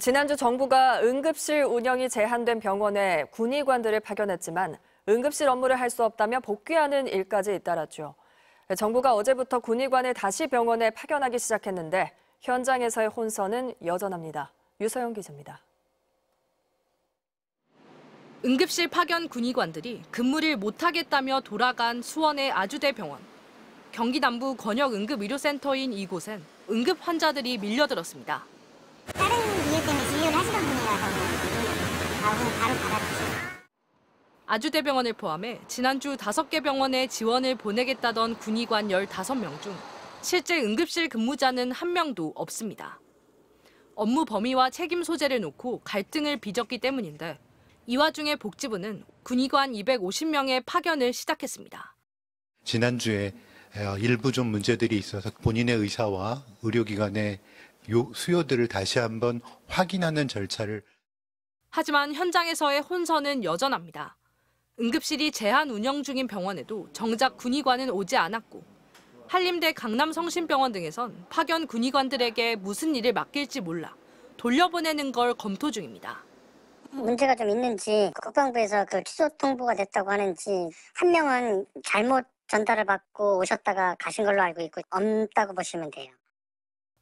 지난주 정부가 응급실 운영이 제한된 병원에 군의관들을 파견했지만 응급실 업무를 할 수 없다며 복귀하는 일까지 잇따랐죠. 정부가 어제부터 군의관을 다시 병원에 파견하기 시작했는데 현장에서의 혼선은 여전합니다. 유서영 기자입니다. 응급실 파견 군의관들이 근무를 못하겠다며 돌아간 수원의 아주대병원. 경기 남부 권역 응급의료센터인 이곳엔 응급 환자들이 밀려들었습니다. 아주대병원을 포함해 지난주 5개 병원에 지원을 보내겠다던 군의관 15명 중 실제 응급실 근무자는 한 명도 없습니다. 업무 범위와 책임 소재를 놓고 갈등을 빚었기 때문인데 이 와중에 복지부는 군의관 250명의 파견을 시작했습니다. 지난주에 어, 일부 좀 문제들이 있어서 본인의 의사와 의료기관의 수요들을 다시 한번 확인하는 절차를 하지만 현장에서의 혼선은 여전합니다. 응급실이 제한 운영 중인 병원에도 정작 군의관은 오지 않았고 한림대 강남성심병원 등에선 파견 군의관들에게 무슨 일을 맡길지 몰라 돌려보내는 걸 검토 중입니다. 문제가 좀 있는지 그 국방부에서 그 취소 통보가 됐다고 하는지 한 명은 잘못 전달을 받고 오셨다가 가신 걸로 알고 있고 없다고 보시면 돼요.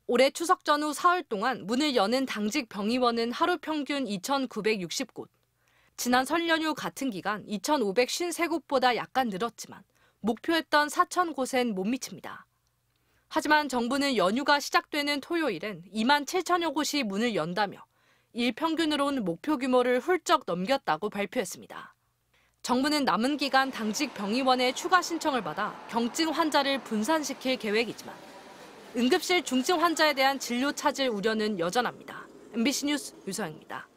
올해 추석 전후 사흘 동안 문을 여는 당직 병의원은 하루 평균 2,960곳. 지난 설 연휴 같은 기간 2,553곳보다 약간 늘었지만 목표했던 4,000곳엔 못 미칩니다. 하지만 정부는 연휴가 시작되는 토요일엔 2만 7천여 곳이 문을 연다며 일평균으로는 목표 규모를 훌쩍 넘겼다고 발표했습니다. 정부는 남은 기간 당직 병의원의 추가 신청을 받아 경증 환자를 분산시킬 계획이지만 응급실 중증 환자에 대한 진료 차질 우려는 여전합니다. MBC 뉴스 유서영입니다.